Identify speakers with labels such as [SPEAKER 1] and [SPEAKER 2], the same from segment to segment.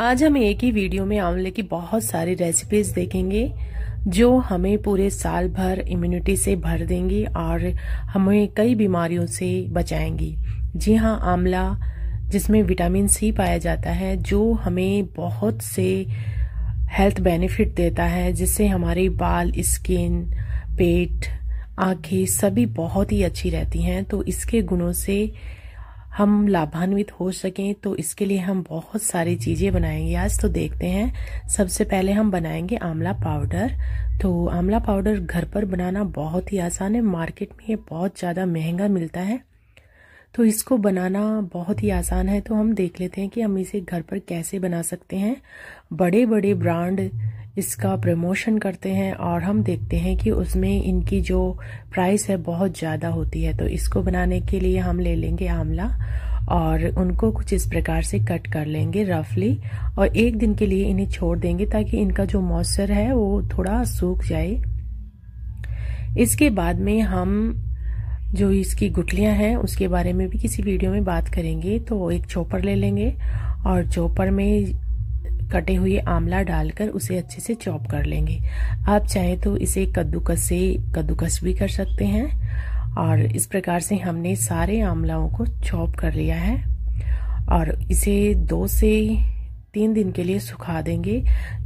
[SPEAKER 1] आज हम एक ही वीडियो में आंवले की बहुत सारी रेसिपीज देखेंगे जो हमें पूरे साल भर इम्यूनिटी से भर देंगी और हमें कई बीमारियों से बचाएंगी जी हाँ आंवला जिसमें विटामिन सी पाया जाता है जो हमें बहुत से हेल्थ बेनिफिट देता है जिससे हमारे बाल स्किन पेट आंखें सभी बहुत ही अच्छी रहती हैं तो इसके गुणों से हम लाभान्वित हो सकें तो इसके लिए हम बहुत सारी चीज़ें बनाएंगे आज तो देखते हैं सबसे पहले हम बनाएंगे आंवला पाउडर तो आंवला पाउडर घर पर बनाना बहुत ही आसान है मार्केट में ये बहुत ज़्यादा महंगा मिलता है तो इसको बनाना बहुत ही आसान है तो हम देख लेते हैं कि हम इसे घर पर कैसे बना सकते हैं बड़े बड़े हम्म। ब्रांड इसका प्रमोशन करते हैं और हम देखते हैं कि उसमें इनकी जो प्राइस है बहुत ज़्यादा होती है तो इसको बनाने के लिए हम ले लेंगे आंवला और उनको कुछ इस प्रकार से कट कर लेंगे रफली और एक दिन के लिए इन्हें छोड़ देंगे ताकि इनका जो मॉइस्चर है वो थोड़ा सूख जाए इसके बाद में हम जो इसकी गुटलियाँ हैं उसके बारे में भी किसी वीडियो में बात करेंगे तो एक चॉपर ले लेंगे और चॉपर में कटे हुए आंवला डालकर उसे अच्छे से चॉप कर लेंगे आप चाहे तो इसे कद्दूकस से कद्दूकस भी कर सकते हैं और इस प्रकार से हमने सारे आंवलाओं को चॉप कर लिया है और इसे दो से तीन दिन के लिए सुखा देंगे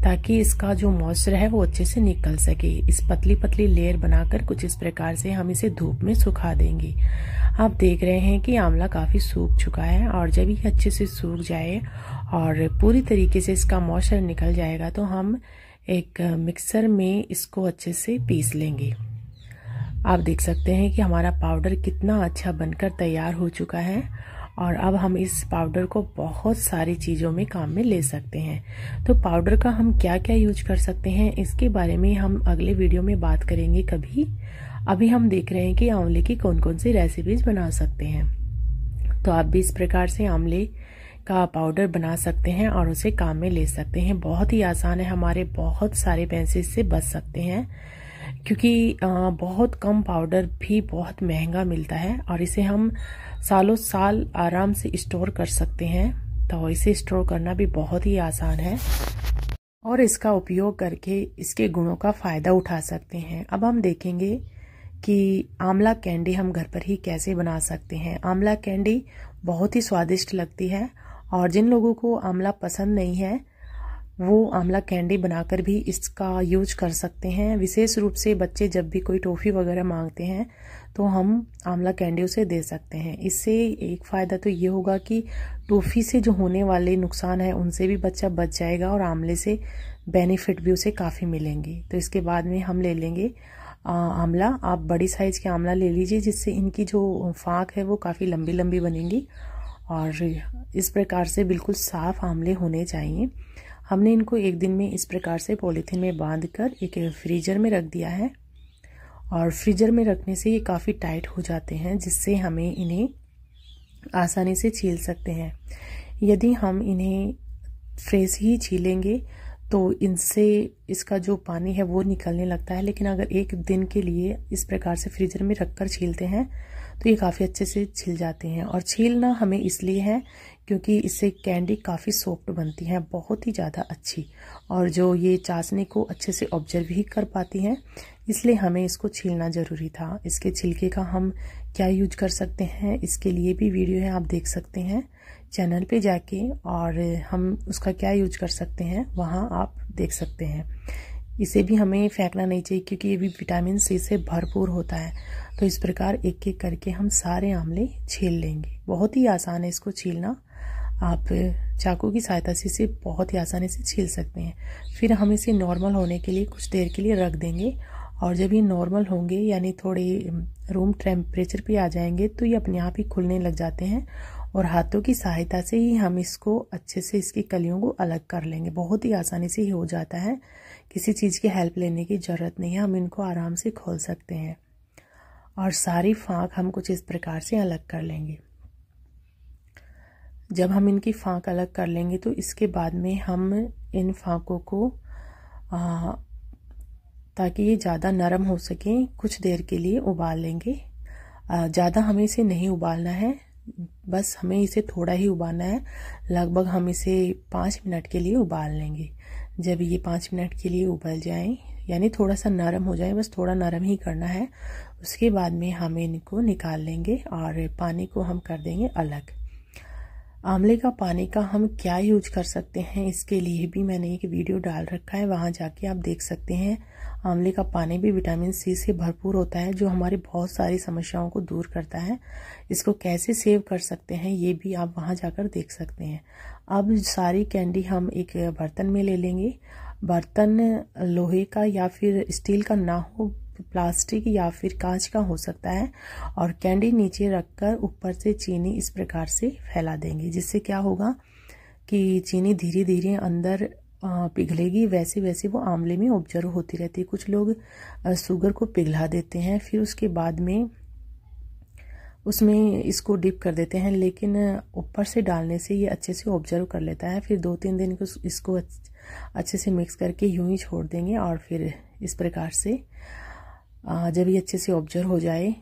[SPEAKER 1] ताकि इसका जो मॉइस्चर है वो अच्छे से निकल सके इस पतली पतली लेयर बनाकर कुछ इस प्रकार से हम इसे धूप में सुखा देंगे आप देख रहे हैं कि आंवला काफ़ी सूख चुका है और जब ये अच्छे से सूख जाए और पूरी तरीके से इसका मॉइस्चर निकल जाएगा तो हम एक मिक्सर में इसको अच्छे से पीस लेंगे आप देख सकते हैं कि हमारा पाउडर कितना अच्छा बनकर तैयार हो चुका है और अब हम इस पाउडर को बहुत सारी चीज़ों में काम में ले सकते हैं तो पाउडर का हम क्या क्या यूज कर सकते हैं इसके बारे में हम अगले वीडियो में बात करेंगे कभी अभी हम देख रहे हैं कि आंवले की कौन कौन सी रेसिपीज बना सकते हैं तो आप भी इस प्रकार से आंवले का पाउडर बना सकते हैं और उसे काम में ले सकते हैं बहुत ही आसान है हमारे बहुत सारे पेंसिल से बच सकते हैं क्योंकि बहुत कम पाउडर भी बहुत महंगा मिलता है और इसे हम सालों साल आराम से स्टोर कर सकते हैं तो इसे स्टोर करना भी बहुत ही आसान है और इसका उपयोग करके इसके गुणों का फ़ायदा उठा सकते हैं अब हम देखेंगे कि आंवला कैंडी हम घर पर ही कैसे बना सकते हैं आंवला कैंडी बहुत ही स्वादिष्ट लगती है और जिन लोगों को आंवला पसंद नहीं है वो आंवला कैंडी बनाकर भी इसका यूज कर सकते हैं विशेष रूप से बच्चे जब भी कोई टॉफ़ी वगैरह मांगते हैं तो हम आंवला कैंडी उसे दे सकते हैं इससे एक फ़ायदा तो ये होगा कि टॉफ़ी से जो होने वाले नुकसान है उनसे भी बच्चा बच जाएगा और आंवले से बेनिफिट भी उसे काफ़ी मिलेंगे तो इसके बाद में हम ले लेंगे आंवला आप बड़ी साइज़ के आंवला ले लीजिए जिससे इनकी जो फाँक है वो काफ़ी लंबी लंबी बनेंगी और इस प्रकार से बिल्कुल साफ़ आंवले होने चाहिए हमने इनको एक दिन में इस प्रकार से पॉलीथीन में बांध कर एक फ्रीजर में रख दिया है और फ्रीजर में रखने से ये काफ़ी टाइट हो जाते हैं जिससे हमें इन्हें आसानी से छील सकते हैं यदि हम इन्हें फ्रेश ही छीलेंगे तो इनसे इसका जो पानी है वो निकलने लगता है लेकिन अगर एक दिन के लिए इस प्रकार से फ्रीजर में रख कर छीलते हैं तो ये काफ़ी अच्छे से छिल जाते हैं और छीलना हमें इसलिए है क्योंकि इससे कैंडी काफ़ी सॉफ्ट बनती हैं बहुत ही ज़्यादा अच्छी और जो ये चाशनी को अच्छे से ऑब्जर्व ही कर पाती हैं इसलिए हमें इसको छीलना ज़रूरी था इसके छिलके का हम क्या यूज कर सकते हैं इसके लिए भी वीडियो है आप देख सकते हैं चैनल पे जाके और हम उसका क्या यूज कर सकते हैं वहाँ आप देख सकते हैं इसे भी हमें फेंकना नहीं चाहिए क्योंकि ये भी विटामिन सी से भरपूर होता है तो इस प्रकार एक एक करके हम सारे आमले छील लेंगे बहुत ही आसान है इसको छीलना आप चाकू की सहायता से इसे बहुत ही आसानी से छील सकते हैं फिर हम इसे नॉर्मल होने के लिए कुछ देर के लिए रख देंगे और जब ये नॉर्मल होंगे यानी थोड़े रूम टेम्परेचर पे आ जाएंगे तो ये अपने आप ही खुलने लग जाते हैं और हाथों की सहायता से ही हम इसको अच्छे से इसकी कलियों को अलग कर लेंगे बहुत ही आसानी से ही हो जाता है किसी चीज़ की हेल्प लेने की ज़रूरत नहीं है हम इनको आराम से खोल सकते हैं और सारी फाँक हम कुछ इस प्रकार से अलग कर लेंगे जब हम इनकी फाँक अलग कर लेंगे तो इसके बाद में हम इन फाँकों को आ, ताकि ये ज़्यादा नरम हो सकें कुछ देर के लिए उबाल लेंगे ज़्यादा हमें इसे नहीं उबालना है बस हमें इसे थोड़ा ही उबालना है लगभग हम इसे पाँच मिनट के लिए उबाल लेंगे जब ये पाँच मिनट के लिए उबल जाएं यानी थोड़ा सा नरम हो जाए बस थोड़ा नरम ही करना है उसके बाद में हम इनको निकाल लेंगे और पानी को हम कर देंगे अलग आंवले का पानी का हम क्या यूज कर सकते हैं इसके लिए भी मैंने एक वीडियो डाल रखा है वहाँ जाके आप देख सकते हैं आंवले का पानी भी विटामिन सी से भरपूर होता है जो हमारी बहुत सारी समस्याओं को दूर करता है इसको कैसे सेव कर सकते हैं ये भी आप वहाँ जाकर देख सकते हैं अब सारी कैंडी हम एक बर्तन में ले लेंगे बर्तन लोहे का या फिर स्टील का ना हो प्लास्टिक या फिर कांच का हो सकता है और कैंडी नीचे रखकर ऊपर से चीनी इस प्रकार से फैला देंगे जिससे क्या होगा कि चीनी धीरे धीरे अंदर पिघलेगी वैसे वैसे वो आमले में ऑब्जर्व होती रहती है कुछ लोग शुगर को पिघला देते हैं फिर उसके बाद में उसमें इसको डिप कर देते हैं लेकिन ऊपर से डालने से ये अच्छे से ऑब्जर्व कर लेता है फिर दो तीन दिन को इसको अच्छे से मिक्स करके यूं ही छोड़ देंगे और फिर इस प्रकार से जब ये अच्छे से ऑब्जर्व हो जाए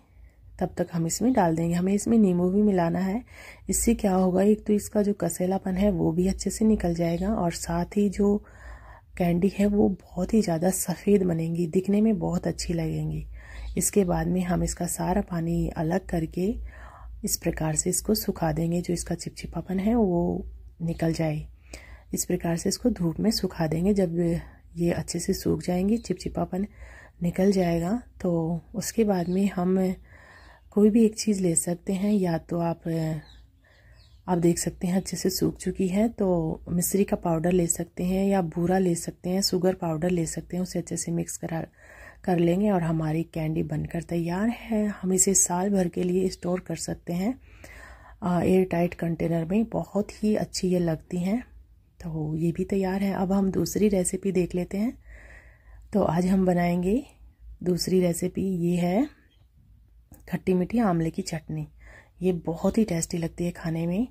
[SPEAKER 1] तब तक हम इसमें डाल देंगे हमें इसमें नींबू भी मिलाना है इससे क्या होगा एक तो इसका जो कसेलापन है वो भी अच्छे से निकल जाएगा और साथ ही जो कैंडी है वो बहुत ही ज़्यादा सफ़ेद बनेंगी दिखने में बहुत अच्छी लगेंगी इसके बाद में हम इसका सारा पानी अलग करके इस प्रकार से इसको सुखा देंगे जो इसका चिपचिपापन है वो निकल जाए इस प्रकार से इसको धूप में सुखा देंगे जब ये अच्छे से सूख जाएंगी चिपचिपापन निकल जाएगा तो उसके बाद में हम कोई भी एक चीज़ ले सकते हैं या तो आप आप देख सकते हैं अच्छे से सूख चुकी है तो मिश्री का पाउडर ले सकते हैं या बूरा ले सकते हैं शुगर पाउडर ले सकते हैं उसे अच्छे से मिक्स करा कर लेंगे और हमारी कैंडी बनकर तैयार है हम इसे साल भर के लिए स्टोर कर सकते हैं एयर टाइट कंटेनर में बहुत ही अच्छी ये लगती हैं तो ये भी तैयार है अब हम दूसरी रेसिपी देख लेते हैं तो आज हम बनाएंगे दूसरी रेसिपी ये है खट्टी मीठी आमले की चटनी ये बहुत ही टेस्टी लगती है खाने में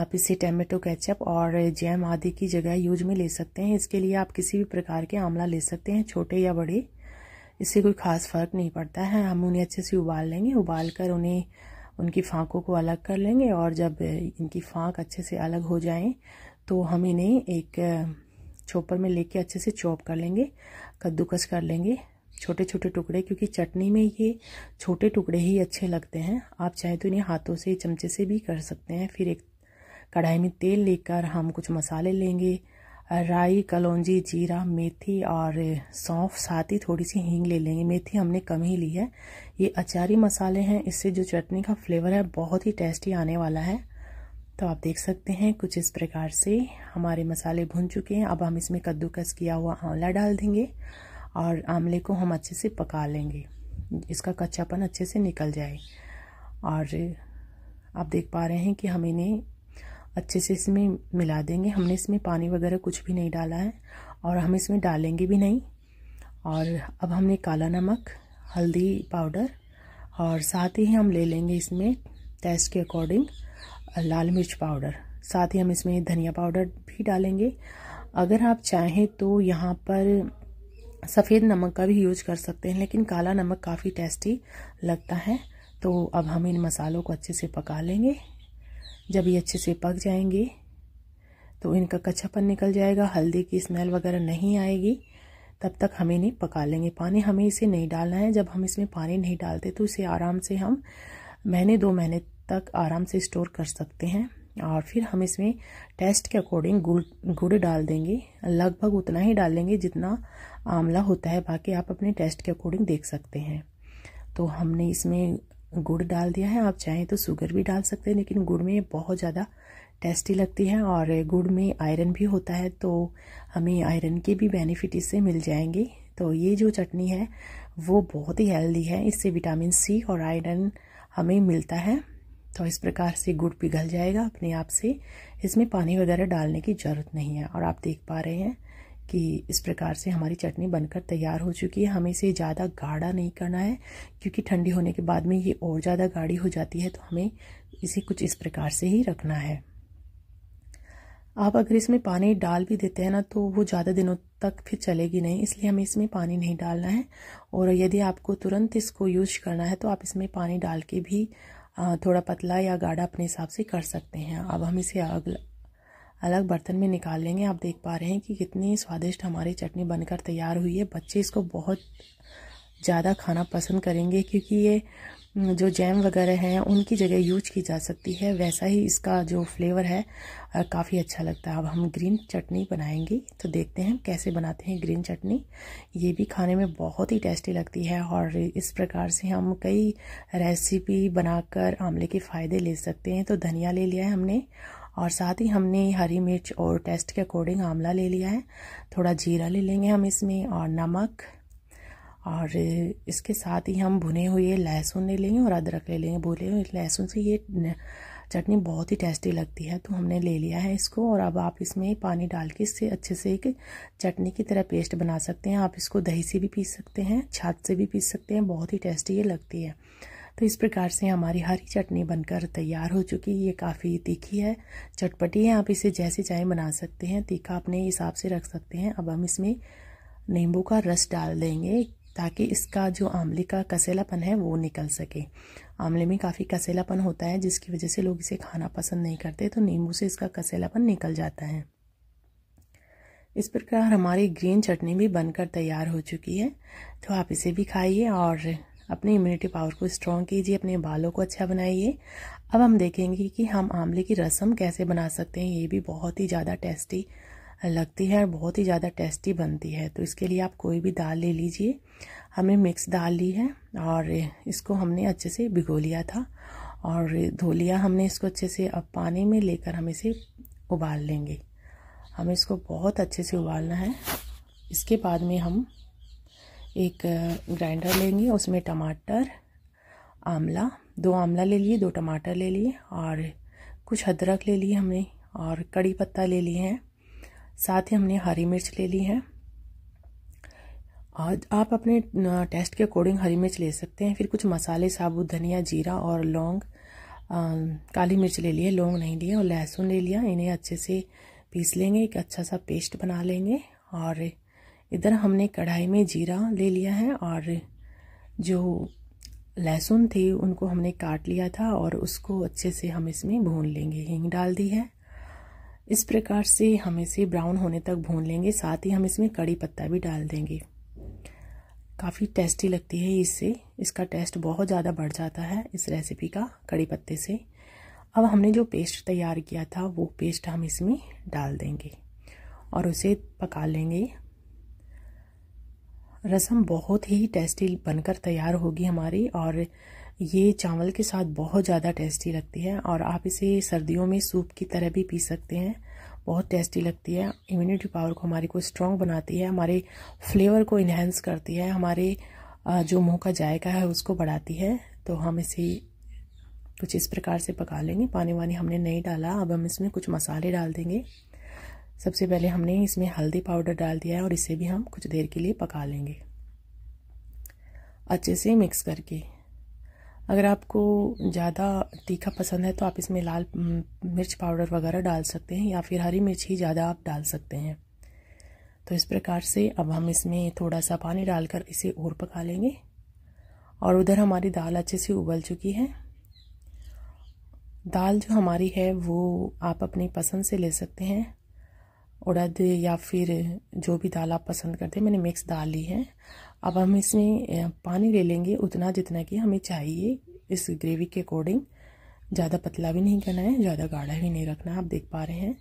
[SPEAKER 1] आप इसे टमाटो केचप और जैम आदि की जगह यूज में ले सकते हैं इसके लिए आप किसी भी प्रकार के आमला ले सकते हैं छोटे या बड़े इससे कोई ख़ास फ़र्क नहीं पड़ता है हम उन्हें अच्छे से उबाल लेंगे उबाल कर उन्हें उनकी फाँकों को अलग कर लेंगे और जब इनकी फाँक अच्छे से अलग हो जाए तो हम इन्हें एक छोपर में लेके अच्छे से चॉप कर लेंगे कद्दूकस कर लेंगे छोटे छोटे टुकड़े क्योंकि चटनी में ये छोटे टुकड़े ही अच्छे लगते हैं आप चाहे तो इन्हें हाथों से चमचे से भी कर सकते हैं फिर एक कढ़ाई में तेल लेकर हम कुछ मसाले लेंगे राई कलौजी जीरा मेथी और सौंफ साथ ही थोड़ी सी हींग ले लेंगे मेथी हमने कम ही ली है ये अचारी मसाले हैं इससे जो चटनी का फ्लेवर है बहुत ही टेस्टी आने वाला है तो आप देख सकते हैं कुछ इस प्रकार से हमारे मसाले भुन चुके हैं अब हम इसमें कद्दूकस किया हुआ आंवला डाल देंगे और आंवले को हम अच्छे से पका लेंगे इसका कच्चापन अच्छे से निकल जाए और आप देख पा रहे हैं कि हम इन्हें अच्छे से इसमें मिला देंगे हमने इसमें पानी वगैरह कुछ भी नहीं डाला है और हम इसमें डालेंगे भी नहीं और अब हमने काला नमक हल्दी पाउडर और साथ ही हम ले लेंगे इसमें टेस्ट के अकॉर्डिंग लाल मिर्च पाउडर साथ ही हम इसमें धनिया पाउडर भी डालेंगे अगर आप चाहें तो यहाँ पर सफ़ेद नमक का भी यूज कर सकते हैं लेकिन काला नमक काफ़ी टेस्टी लगता है तो अब हम इन मसालों को अच्छे से पका लेंगे जब ये अच्छे से पक जाएंगे तो इनका कच्चापन निकल जाएगा हल्दी की स्मेल वगैरह नहीं आएगी तब तक हम इन्हें पका लेंगे पानी हमें इसे नहीं डालना है जब हम इसमें पानी नहीं डालते तो इसे आराम से हम महीने दो महीने तक आराम से स्टोर कर सकते हैं और फिर हम इसमें टेस्ट के अकॉर्डिंग गुड़ गुड़ डाल देंगे लगभग उतना ही डालेंगे जितना आंवला होता है बाकी आप अपने टेस्ट के अकॉर्डिंग देख सकते हैं तो हमने इसमें गुड़ डाल दिया है आप चाहें तो शुगर भी डाल सकते हैं लेकिन गुड़ में बहुत ज़्यादा टेस्टी लगती है और गुड़ में आयरन भी होता है तो हमें आयरन के भी बेनिफिट इससे मिल जाएंगे तो ये जो चटनी है वो बहुत ही हेल्दी है इससे विटामिन सी और आयरन हमें मिलता है तो इस प्रकार से गुड़ पिघल जाएगा अपने आप से इसमें पानी वगैरह डालने की ज़रूरत नहीं है और आप देख पा रहे हैं कि इस प्रकार से हमारी चटनी बनकर तैयार हो चुकी है हमें इसे ज़्यादा गाढ़ा नहीं करना है क्योंकि ठंडी होने के बाद में ये और ज़्यादा गाढ़ी हो जाती है तो हमें इसे कुछ इस प्रकार से ही रखना है आप अगर इसमें पानी डाल भी देते हैं ना तो वो ज़्यादा दिनों तक फिर चलेगी नहीं इसलिए हमें इसमें पानी नहीं डालना है और यदि आपको तुरंत इसको यूज करना है तो आप इसमें पानी डाल के भी थोड़ा पतला या गाढ़ा अपने हिसाब से कर सकते हैं अब हम इसे अगला अलग बर्तन में निकाल लेंगे आप देख पा रहे हैं कि कितनी स्वादिष्ट हमारी चटनी बनकर तैयार हुई है बच्चे इसको बहुत ज़्यादा खाना पसंद करेंगे क्योंकि ये जो जैम वगैरह हैं उनकी जगह यूज की जा सकती है वैसा ही इसका जो फ्लेवर है काफ़ी अच्छा लगता है अब हम ग्रीन चटनी बनाएंगे तो देखते हैं कैसे बनाते हैं ग्रीन चटनी ये भी खाने में बहुत ही टेस्टी लगती है और इस प्रकार से हम कई रेसिपी बनाकर आमले के फ़ायदे ले सकते हैं तो धनिया ले लिया है हमने और साथ ही हमने हरी मिर्च और टेस्ट के अकॉर्डिंग आंवला ले लिया है थोड़ा जीरा ले लेंगे हम इसमें और नमक और इसके साथ ही हम भुने हुए लहसुन ले लेंगे और अदरक ले लेंगे भुने हुए लहसुन से ये चटनी बहुत ही टेस्टी लगती है तो हमने ले लिया है इसको और अब आप इसमें पानी डाल के इससे अच्छे से एक चटनी की तरह पेस्ट बना सकते हैं आप इसको दही से भी पीस सकते हैं छाछ से भी पीस सकते हैं बहुत ही टेस्टी ये लगती है तो इस प्रकार से हमारी हरी चटनी बनकर तैयार हो चुकी है ये काफ़ी तीखी है चटपटी है आप इसे जैसे चाय बना सकते हैं तीखा अपने हिसाब से रख सकते हैं अब हम इसमें नींबू का रस डाल देंगे ताकि इसका जो आमले का कसेलापन है वो निकल सके आमले में काफ़ी कसेलापन होता है जिसकी वजह से लोग इसे खाना पसंद नहीं करते तो नींबू से इसका कसेलापन निकल जाता है इस प्रकार हमारी ग्रीन चटनी भी बनकर तैयार हो चुकी है तो आप इसे भी खाइए और अपनी इम्यूनिटी पावर को स्ट्रॉन्ग कीजिए अपने बालों को अच्छा बनाइए अब हम देखेंगे कि हम आमले की रसम कैसे बना सकते हैं ये भी बहुत ही ज़्यादा टेस्टी लगती है और बहुत ही ज़्यादा टेस्टी बनती है तो इसके लिए आप कोई भी दाल ले लीजिए हमने मिक्स दाल ली है और इसको हमने अच्छे से भिगो लिया था और धो लिया हमने इसको अच्छे से अब पानी में लेकर हम इसे उबाल लेंगे हमें इसको बहुत अच्छे से उबालना है इसके बाद में हम एक ग्राइंडर लेंगे उसमें टमाटर आमला दो आमला ले लिए दो टमाटर ले लिए और कुछ अदरक ले लिए हमने और कड़ी पत्ता ले लिए हैं साथ ही हमने हरी मिर्च ले ली है आज आप अपने टेस्ट के अकॉर्डिंग हरी मिर्च ले सकते हैं फिर कुछ मसाले साबुत धनिया जीरा और लौंग काली मिर्च ले लिए लौंग नहीं लिए और लहसुन ले लिया इन्हें अच्छे से पीस लेंगे एक अच्छा सा पेस्ट बना लेंगे और इधर हमने कढ़ाई में जीरा ले लिया है और जो लहसुन थी उनको हमने काट लिया था और उसको अच्छे से हम इसमें भून लेंगे हींग डाल दी है इस प्रकार से हम इसे ब्राउन होने तक भून लेंगे साथ ही हम इसमें कड़ी पत्ता भी डाल देंगे काफ़ी टेस्टी लगती है इससे इसका टेस्ट बहुत ज़्यादा बढ़ जाता है इस रेसिपी का कड़ी पत्ते से अब हमने जो पेस्ट तैयार किया था वो पेस्ट हम इसमें डाल देंगे और उसे पका लेंगे रसम बहुत ही टेस्टी बनकर तैयार होगी हमारी और ये चावल के साथ बहुत ज़्यादा टेस्टी लगती है और आप इसे सर्दियों में सूप की तरह भी पी सकते हैं बहुत टेस्टी लगती है इम्यूनिटी पावर को हमारी को स्ट्रॉन्ग बनाती है हमारे फ्लेवर को इन्हेंस करती है हमारे जो मुंह का जायका है उसको बढ़ाती है तो हम इसे कुछ इस प्रकार से पका लेंगे पानी वानी हमने नहीं डाला अब हम इसमें कुछ मसाले डाल देंगे सबसे पहले हमने इसमें हल्दी पाउडर डाल दिया है और इसे भी हम कुछ देर के लिए पका लेंगे अच्छे से मिक्स करके अगर आपको ज़्यादा तीखा पसंद है तो आप इसमें लाल मिर्च पाउडर वगैरह डाल सकते हैं या फिर हरी मिर्च ही ज़्यादा आप डाल सकते हैं तो इस प्रकार से अब हम इसमें थोड़ा सा पानी डालकर इसे और पका लेंगे और उधर हमारी दाल अच्छे से उबल चुकी है दाल जो हमारी है वो आप अपनी पसंद से ले सकते हैं उड़द या फिर जो भी दाल आप पसंद करते हैं मैंने मिक्स दाल ली है अब हम इसमें पानी ले लेंगे उतना जितना कि हमें चाहिए इस ग्रेवी के अकॉर्डिंग ज़्यादा पतला भी नहीं करना है ज़्यादा गाढ़ा भी नहीं रखना आप देख पा रहे हैं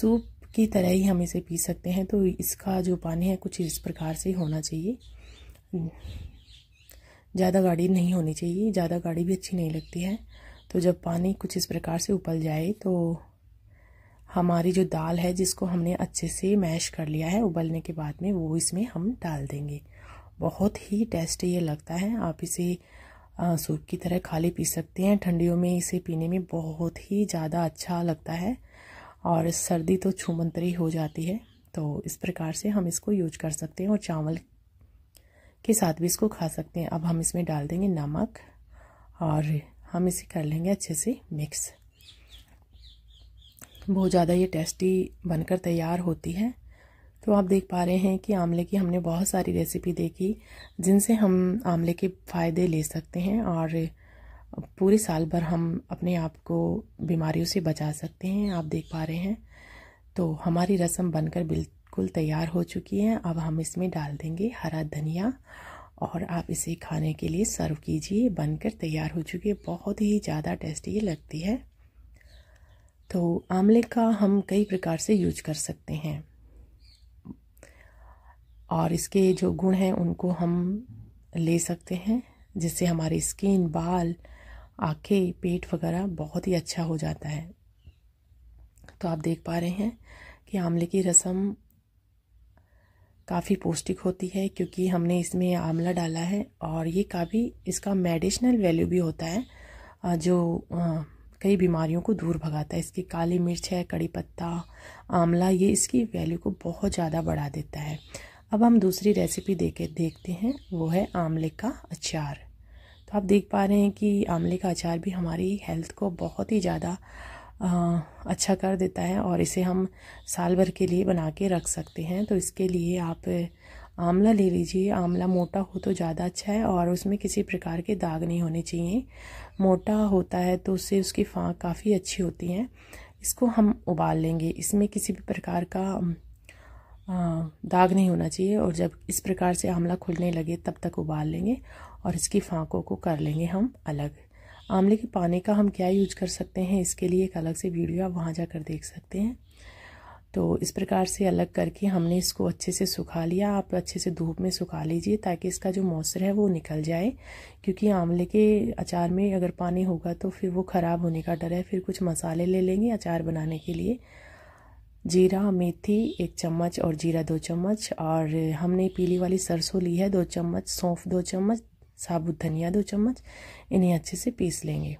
[SPEAKER 1] सूप की तरह ही हम इसे पी सकते हैं तो इसका जो पानी है कुछ इस प्रकार से होना चाहिए ज़्यादा गाढ़ी नहीं होनी चाहिए ज़्यादा गाढ़ी भी अच्छी नहीं लगती है तो जब पानी कुछ इस प्रकार से उबल जाए तो हमारी जो दाल है जिसको हमने अच्छे से मैश कर लिया है उबलने के बाद में वो इसमें हम डाल देंगे बहुत ही टेस्टी ये लगता है आप इसे सूप की तरह खाली पी सकते हैं ठंडियों में इसे पीने में बहुत ही ज़्यादा अच्छा लगता है और सर्दी तो छूमंतरी हो जाती है तो इस प्रकार से हम इसको यूज कर सकते हैं और चावल के साथ भी इसको खा सकते हैं अब हम इसमें डाल देंगे नमक और हम इसे कर लेंगे अच्छे से मिक्स बहुत ज़्यादा ये टेस्टी बनकर तैयार होती है तो आप देख पा रहे हैं कि आमले की हमने बहुत सारी रेसिपी देखी जिनसे हम आमले के फ़ायदे ले सकते हैं और पूरे साल भर हम अपने आप को बीमारियों से बचा सकते हैं आप देख पा रहे हैं तो हमारी रसम बनकर बिल्कुल तैयार हो चुकी है अब हम इसमें डाल देंगे हरा धनिया और आप इसे खाने के लिए सर्व कीजिए बनकर तैयार हो चुकी है बहुत ही ज़्यादा टेस्टी लगती है तो आमले का हम कई प्रकार से यूज कर सकते हैं और इसके जो गुण हैं उनको हम ले सकते हैं जिससे हमारी स्किन बाल आँखें पेट वगैरह बहुत ही अच्छा हो जाता है तो आप देख पा रहे हैं कि आंवले की रसम काफ़ी पौष्टिक होती है क्योंकि हमने इसमें आंवला डाला है और ये काफ़ी इसका मेडिसिनल वैल्यू भी होता है जो कई बीमारियों को दूर भगाता है इसकी काली मिर्च है कड़ी पत्ता आंवला ये इसकी वैल्यू को बहुत ज़्यादा बढ़ा देता है अब हम दूसरी रेसिपी देखे देखते हैं वो है आमले का अचार तो आप देख पा रहे हैं कि आमले का अचार भी हमारी हेल्थ को बहुत ही ज़्यादा अच्छा कर देता है और इसे हम साल भर के लिए बना के रख सकते हैं तो इसके लिए आप आमला ले लीजिए आंवला मोटा हो तो ज़्यादा अच्छा है और उसमें किसी प्रकार के दाग नहीं होने चाहिए मोटा होता है तो उससे उसकी फाँक काफ़ी अच्छी होती है इसको हम उबाल लेंगे इसमें किसी भी प्रकार का हाँ, दाग नहीं होना चाहिए और जब इस प्रकार से आंवला खुलने लगे तब तक उबाल लेंगे और इसकी फाँकों को कर लेंगे हम अलग आंवले के पानी का हम क्या यूज कर सकते हैं इसके लिए एक अलग से वीडियो आप वहाँ जाकर देख सकते हैं तो इस प्रकार से अलग करके हमने इसको अच्छे से सुखा लिया आप अच्छे से धूप में सुखा लीजिए ताकि इसका जो मॉइस्चर है वो निकल जाए क्योंकि आंवले के अचार में अगर पानी होगा तो फिर वो ख़राब होने का डर है फिर कुछ मसाले ले लेंगे अचार बनाने के लिए जीरा मेथी एक चम्मच और जीरा दो चम्मच और हमने पीली वाली सरसों ली है दो चम्मच सौंफ दो चम्मच साबुत धनिया दो चम्मच इन्हें अच्छे से पीस लेंगे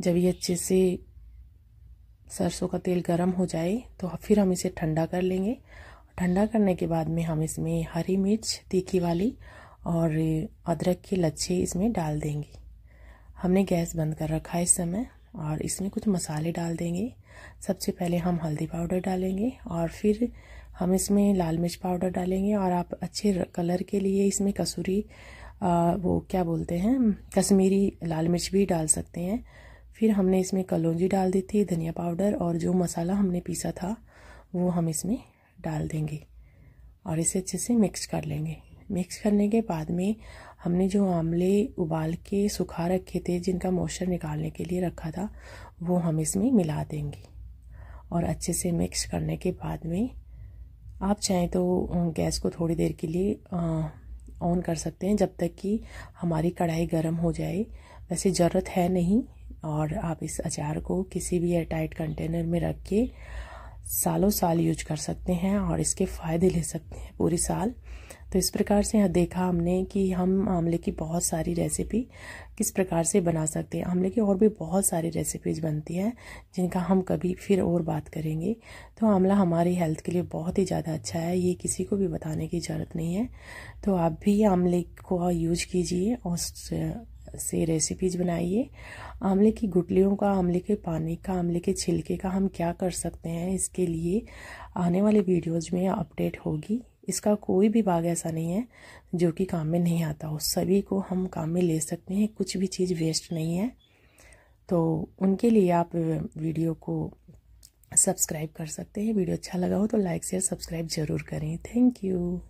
[SPEAKER 1] जब ये अच्छे से सरसों का तेल गर्म हो जाए तो फिर हम इसे ठंडा कर लेंगे ठंडा करने के बाद में हम इसमें हरी मिर्च तीखी वाली और अदरक के लच्छे इसमें डाल देंगे हमने गैस बंद कर रखा है इस समय और इसमें कुछ मसाले डाल देंगे सबसे पहले हम हल्दी पाउडर डालेंगे और फिर हम इसमें लाल मिर्च पाउडर डालेंगे और आप अच्छे कलर के लिए इसमें कसूरी आ, वो क्या बोलते हैं कश्मीरी लाल मिर्च भी डाल सकते हैं फिर हमने इसमें कलौजी डाल दी थी धनिया पाउडर और जो मसाला हमने पीसा था वो हम इसमें डाल देंगे और इसे अच्छे से मिक्स कर लेंगे मिक्स करने के बाद में हमने जो आमले उबाल के सुखा रखे थे जिनका मॉइस्चर निकालने के लिए रखा था वो हम इसमें मिला देंगे और अच्छे से मिक्स करने के बाद में आप चाहें तो गैस को थोड़ी देर के लिए ऑन कर सकते हैं जब तक कि हमारी कढ़ाई गर्म हो जाए वैसे ज़रूरत है नहीं और आप इस अचार को किसी भी एयरटाइट कंटेनर में रख के सालों साल यूज कर सकते हैं और इसके फ़ायदे ले सकते हैं पूरी साल तो इस प्रकार से देखा हमने कि हम आमले की बहुत सारी रेसिपी किस प्रकार से बना सकते हैं आमले की और भी बहुत सारी रेसिपीज़ बनती हैं जिनका हम कभी फिर और बात करेंगे तो आमला हमारी हेल्थ के लिए बहुत ही ज़्यादा अच्छा है ये किसी को भी बताने की ज़रूरत नहीं है तो आप भी आमले को यूज कीजिए और से रेसिपीज बनाइए आमले की गुटलियों का आमले के पानी का आमले के छिलके का हम क्या कर सकते हैं इसके लिए आने वाले वीडियोज़ में अपडेट होगी इसका कोई भी भाग ऐसा नहीं है जो कि काम में नहीं आता हो सभी को हम काम में ले सकते हैं कुछ भी चीज़ वेस्ट नहीं है तो उनके लिए आप वीडियो को सब्सक्राइब कर सकते हैं वीडियो अच्छा लगा हो तो लाइक शेयर सब्सक्राइब ज़रूर करें थैंक यू